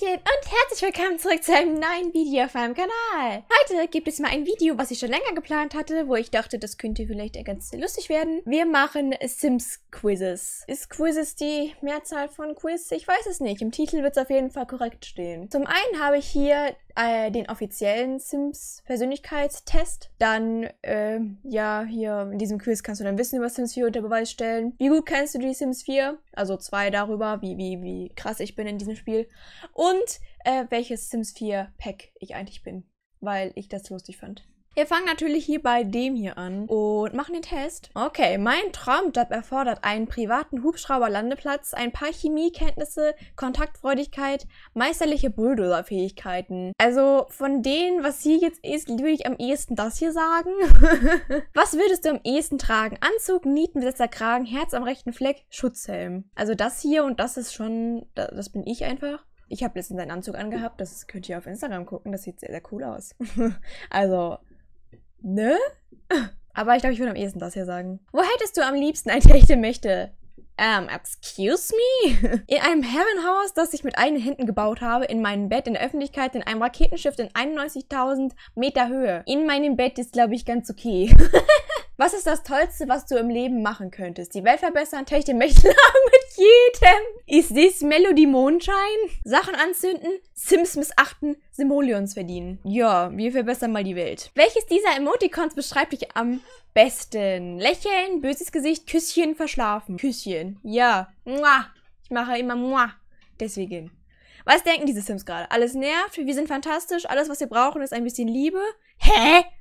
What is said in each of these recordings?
Hallöchen und herzlich willkommen zurück zu einem neuen Video auf meinem Kanal. Heute gibt es mal ein Video, was ich schon länger geplant hatte, wo ich dachte, das könnte vielleicht ganz lustig werden. Wir machen Sims-Quizzes. Ist Quizzes die Mehrzahl von Quiz? Ich weiß es nicht. Im Titel wird es auf jeden Fall korrekt stehen. Zum einen habe ich hier äh, den offiziellen Sims Persönlichkeitstest. Dann, äh, ja, hier in diesem Quiz kannst du dann Wissen über Sims 4 unter Beweis stellen. Wie gut kennst du die Sims 4? Also zwei darüber, wie, wie, wie krass ich bin in diesem Spiel. Und äh, welches Sims 4 Pack ich eigentlich bin, weil ich das lustig fand. Wir fangen natürlich hier bei dem hier an und machen den Test. Okay, mein Traumjob erfordert einen privaten Hubschrauberlandeplatz, ein paar Chemiekenntnisse, Kontaktfreudigkeit, meisterliche Bulldozer-Fähigkeiten. Also von denen, was hier jetzt ist, würde ich am ehesten das hier sagen. was würdest du am ehesten tragen? Anzug, Nieten, Kragen, Herz am rechten Fleck, Schutzhelm. Also das hier und das ist schon, das bin ich einfach. Ich habe letztens einen Anzug angehabt, das könnt ihr auf Instagram gucken, das sieht sehr, sehr cool aus. also, Ne? Aber ich glaube, ich würde am ehesten das hier sagen. Wo hättest du am liebsten ein Techtelmächte? Ähm, excuse me? In einem Herrenhaus, das ich mit eigenen Händen gebaut habe, in meinem Bett in der Öffentlichkeit, in einem Raketenschiff in 91.000 Meter Höhe. In meinem Bett ist, glaube ich, ganz okay. was ist das Tollste, was du im Leben machen könntest? Die Welt verbessern, Techtelmächtel mit jedem. Ist this Melody Mondschein? Sachen anzünden, Sims missachten, Simoleons verdienen. Ja, wir verbessern mal die Welt. Welches dieser Emoticons beschreibt dich am besten? Lächeln, böses Gesicht, Küsschen, verschlafen. Küsschen. Ja. Mua. Ich mache immer Mua. Deswegen. Was denken diese Sims gerade? Alles nervt, wir sind fantastisch, alles, was wir brauchen, ist ein bisschen Liebe. Hä?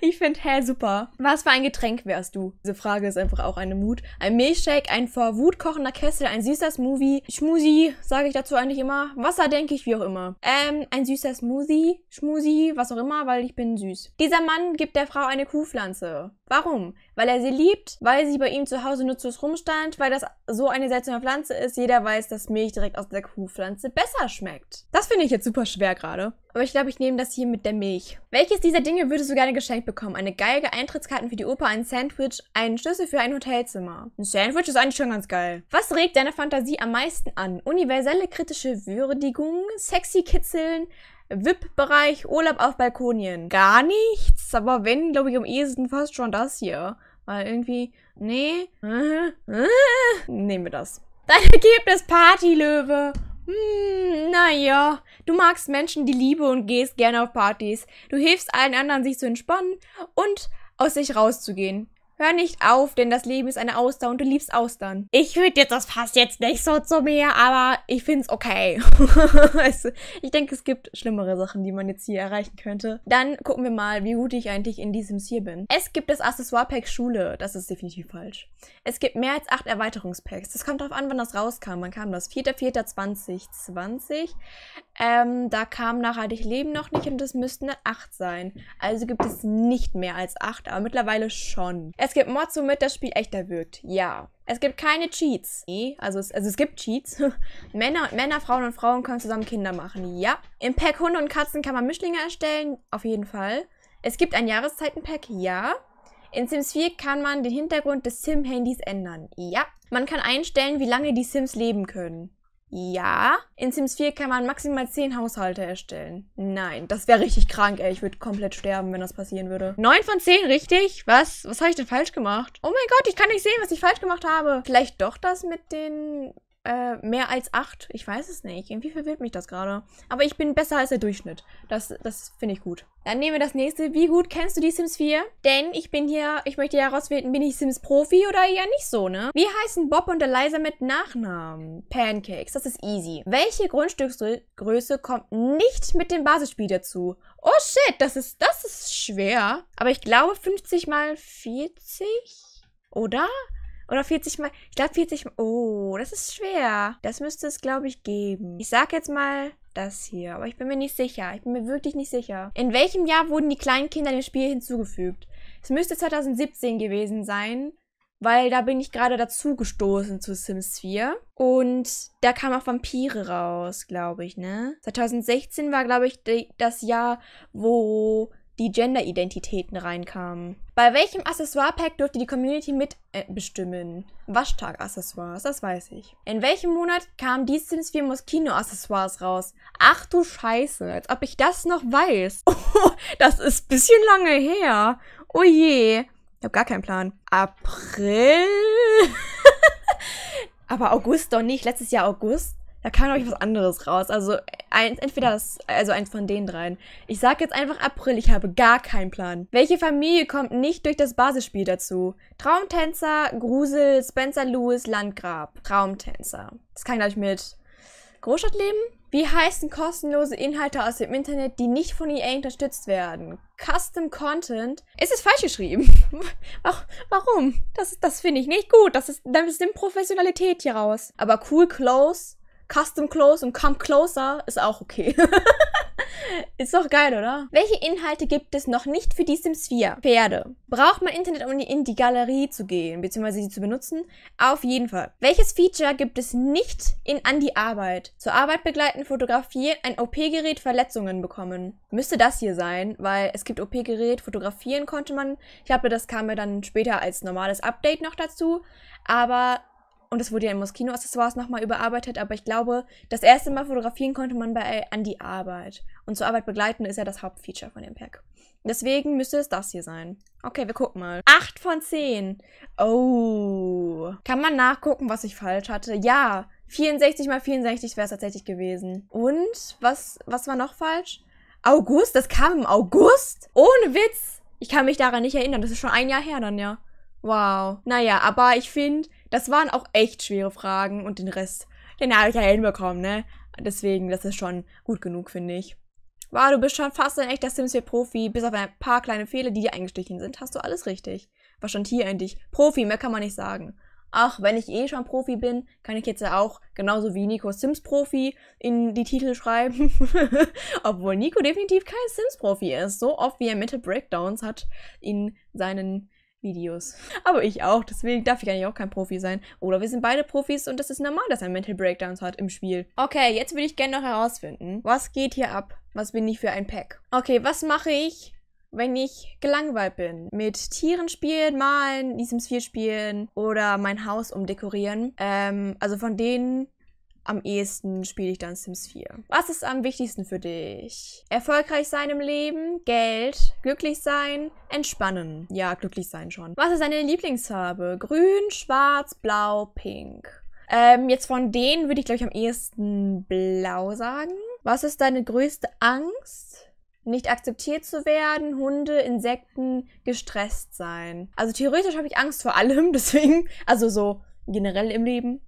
Ich finde, hä, super. Was für ein Getränk wärst du? Diese Frage ist einfach auch eine Mut. Ein Milchshake, ein vor Wut kochender Kessel, ein süßer Smoothie. Schmusi, sage ich dazu eigentlich immer. Wasser, denke ich, wie auch immer. Ähm, ein süßer Smoothie, Schmusi, was auch immer, weil ich bin süß. Dieser Mann gibt der Frau eine Kuhpflanze. Warum? Weil er sie liebt, weil sie bei ihm zu Hause nutzlos rumstand, weil das so eine seltsame Pflanze ist. Jeder weiß, dass Milch direkt aus der Kuhpflanze besser schmeckt. Das finde ich jetzt super schwer gerade. Aber ich glaube, ich nehme das hier mit der Milch. Welches dieser Dinge würdest du gerne geschenkt bekommen? Eine Geige, Eintrittskarten für die Oper, ein Sandwich, einen Schlüssel für ein Hotelzimmer. Ein Sandwich ist eigentlich schon ganz geil. Was regt deine Fantasie am meisten an? Universelle kritische Würdigung, sexy Kitzeln, VIP-Bereich, Urlaub auf Balkonien. Gar nichts, aber wenn, glaube ich, am ehesten fast schon das hier. Weil irgendwie, nee, äh, äh, nehmen wir das. Dein Ergebnis, Partylöwe. Hm, naja, du magst Menschen die Liebe und gehst gerne auf Partys. Du hilfst allen anderen, sich zu entspannen und aus sich rauszugehen. Hör nicht auf, denn das Leben ist eine Auster und du liebst Austern. Ich würde jetzt, das passt jetzt nicht so zu mir, aber ich finde es okay. also, ich denke, es gibt schlimmere Sachen, die man jetzt hier erreichen könnte. Dann gucken wir mal, wie gut ich eigentlich in diesem hier bin. Es gibt das Accessoire-Pack Schule. Das ist definitiv falsch. Es gibt mehr als acht Erweiterungspacks. Das kommt darauf an, wann das rauskam. Wann kam das? 4.4.2020. Ähm, da kam nachhaltig Leben noch nicht und es müssten acht sein. Also gibt es nicht mehr als acht, aber mittlerweile schon. Es es gibt Mods, womit das Spiel echter wirkt. Ja. Es gibt keine Cheats. Nee, also es, also es gibt Cheats. Männer und Männer, Frauen und Frauen können zusammen Kinder machen. Ja. Im Pack Hunde und Katzen kann man Mischlinge erstellen. Auf jeden Fall. Es gibt ein Jahreszeitenpack. Ja. In Sims 4 kann man den Hintergrund des Sim-Handys ändern. Ja. Man kann einstellen, wie lange die Sims leben können. Ja. In Sims 4 kann man maximal 10 Haushalte erstellen. Nein, das wäre richtig krank, ey. Ich würde komplett sterben, wenn das passieren würde. 9 von 10, richtig? Was? Was habe ich denn falsch gemacht? Oh mein Gott, ich kann nicht sehen, was ich falsch gemacht habe. Vielleicht doch das mit den äh, mehr als acht. Ich weiß es nicht. Irgendwie verwirrt mich das gerade. Aber ich bin besser als der Durchschnitt. Das, das finde ich gut. Dann nehmen wir das nächste. Wie gut kennst du die Sims 4? Denn ich bin hier, ich möchte ja herauswählen, bin ich Sims-Profi oder eher nicht so, ne? Wie heißen Bob und Eliza mit Nachnamen? Pancakes, das ist easy. Welche Grundstücksgröße kommt nicht mit dem Basisspiel dazu? Oh shit, das ist, das ist schwer. Aber ich glaube 50 mal 40, oder? Oder 40 mal. Ich glaube 40 mal. Oh, das ist schwer. Das müsste es, glaube ich, geben. Ich sag jetzt mal das hier. Aber ich bin mir nicht sicher. Ich bin mir wirklich nicht sicher. In welchem Jahr wurden die kleinen Kinder dem Spiel hinzugefügt? Es müsste 2017 gewesen sein. Weil da bin ich gerade dazu gestoßen zu Sims 4. Und da kamen auch Vampire raus, glaube ich, ne? 2016 war, glaube ich, das Jahr, wo die Gender-Identitäten reinkamen. Bei welchem Accessoire-Pack durfte die Community mitbestimmen? Äh, Waschtag-Accessoires, das weiß ich. In welchem Monat kamen die Sims 4 Moschino-Accessoires raus? Ach du Scheiße, als ob ich das noch weiß. Oh, das ist ein bisschen lange her. Oh je. Ich habe gar keinen Plan. April? Aber August doch nicht. Letztes Jahr August? Da kam, glaube ich, was anderes raus. Also eins, entweder das, also eins von den dreien. Ich sage jetzt einfach April, ich habe gar keinen Plan. Welche Familie kommt nicht durch das Basisspiel dazu? Traumtänzer, Grusel, Spencer Lewis, Landgrab. Traumtänzer. Das kann, glaube ich, mit Großstadtleben? Wie heißen kostenlose Inhalte aus dem Internet, die nicht von EA unterstützt werden? Custom Content? Ist Es falsch geschrieben. Warum? Das, das finde ich nicht gut. Das ist, dann ist Professionalität hier raus. Aber cool, close, Custom Close und Come Closer ist auch okay. Ist doch geil, oder? Welche Inhalte gibt es noch nicht für die Sims 4? Pferde. Braucht man Internet, um in die Galerie zu gehen, beziehungsweise sie zu benutzen? Auf jeden Fall. Welches Feature gibt es nicht in An die Arbeit? Zur Arbeit begleiten, fotografieren, ein OP-Gerät, Verletzungen bekommen. Müsste das hier sein, weil es gibt OP-Gerät, fotografieren konnte man. Ich glaube, das kam mir dann später als normales Update noch dazu. Aber und es wurde ja in Moschino-Accessoires nochmal überarbeitet, aber ich glaube, das erste Mal fotografieren konnte man bei an die Arbeit. Und zur Arbeit begleiten ist ja das Hauptfeature von dem Pack. Deswegen müsste es das hier sein. Okay, wir gucken mal. 8 von 10. Oh. Kann man nachgucken, was ich falsch hatte? Ja, 64 mal 64 wäre es tatsächlich gewesen. Und, was, was war noch falsch? August, das kam im August? Ohne Witz. Ich kann mich daran nicht erinnern, das ist schon ein Jahr her dann, ja. Wow. Naja, aber ich finde, das waren auch echt schwere Fragen und den Rest, den habe ich ja hinbekommen, ne? Deswegen, das ist schon gut genug, finde ich. Wow, du bist schon fast ein echter Sims 4 Profi. Bis auf ein paar kleine Fehler, die dir eingestichen sind, hast du alles richtig. Was stand hier endlich? Profi, mehr kann man nicht sagen. Ach, wenn ich eh schon Profi bin, kann ich jetzt ja auch, genauso wie Nico Sims Profi, in die Titel schreiben. Obwohl Nico definitiv kein Sims Profi ist. So oft wie er Mental Breakdowns hat in seinen Videos. Aber ich auch, deswegen darf ich eigentlich auch kein Profi sein. Oder wir sind beide Profis und das ist normal, dass er Mental Breakdowns hat im Spiel. Okay, jetzt würde ich gerne noch herausfinden, was geht hier ab? Was bin ich für ein Pack? Okay, was mache ich, wenn ich gelangweilt bin. Mit Tieren spielen, malen, Sims 4 spielen oder mein Haus umdekorieren. Ähm, also von denen am ehesten spiele ich dann Sims 4. Was ist am wichtigsten für dich? Erfolgreich sein im Leben, Geld, glücklich sein, entspannen. Ja, glücklich sein schon. Was ist deine Lieblingsfarbe? Grün, schwarz, blau, pink. Ähm, jetzt von denen würde ich, glaube ich, am ehesten blau sagen. Was ist deine größte Angst? nicht akzeptiert zu werden, Hunde, Insekten, gestresst sein. Also theoretisch habe ich Angst vor allem, deswegen, also so generell im Leben.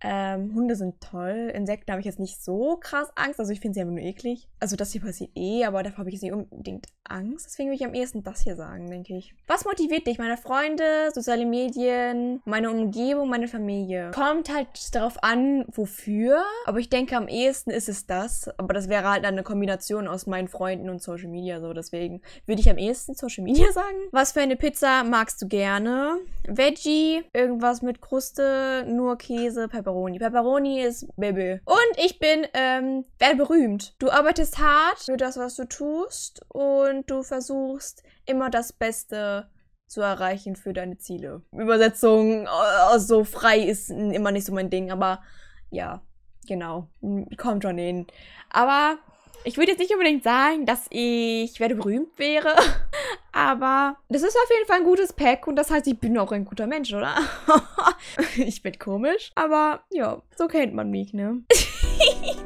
Ähm, Hunde sind toll. Insekten habe ich jetzt nicht so krass Angst. Also ich finde sie einfach nur eklig. Also das hier passiert eh, aber davor habe ich jetzt nicht unbedingt Angst. Deswegen würde ich am ehesten das hier sagen, denke ich. Was motiviert dich? Meine Freunde, soziale Medien, meine Umgebung, meine Familie. Kommt halt darauf an, wofür. Aber ich denke, am ehesten ist es das. Aber das wäre halt eine Kombination aus meinen Freunden und Social Media. So deswegen würde ich am ehesten Social Media sagen. Was für eine Pizza magst du gerne? Veggie, irgendwas mit Kruste, nur Käse, Pepper Pepperoni. Pepperoni ist Baby. Und ich bin, ähm, werde berühmt. Du arbeitest hart für das, was du tust und du versuchst immer das Beste zu erreichen für deine Ziele. Übersetzung aus äh, so frei ist immer nicht so mein Ding, aber ja, genau. Kommt schon hin. Aber ich würde jetzt nicht unbedingt sagen, dass ich werde berühmt wäre, Aber das ist auf jeden Fall ein gutes Pack und das heißt, ich bin auch ein guter Mensch, oder? ich bin komisch, aber ja, so kennt man mich, ne?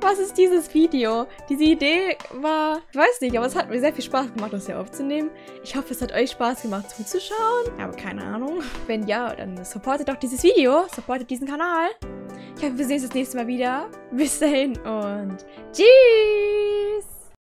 Was ist dieses Video? Diese Idee war, ich weiß nicht, aber es hat mir sehr viel Spaß gemacht, das hier aufzunehmen. Ich hoffe, es hat euch Spaß gemacht zuzuschauen. Aber keine Ahnung. Wenn ja, dann supportet doch dieses Video, supportet diesen Kanal. Ich hoffe, wir sehen uns das nächste Mal wieder. Bis dahin und tschüss!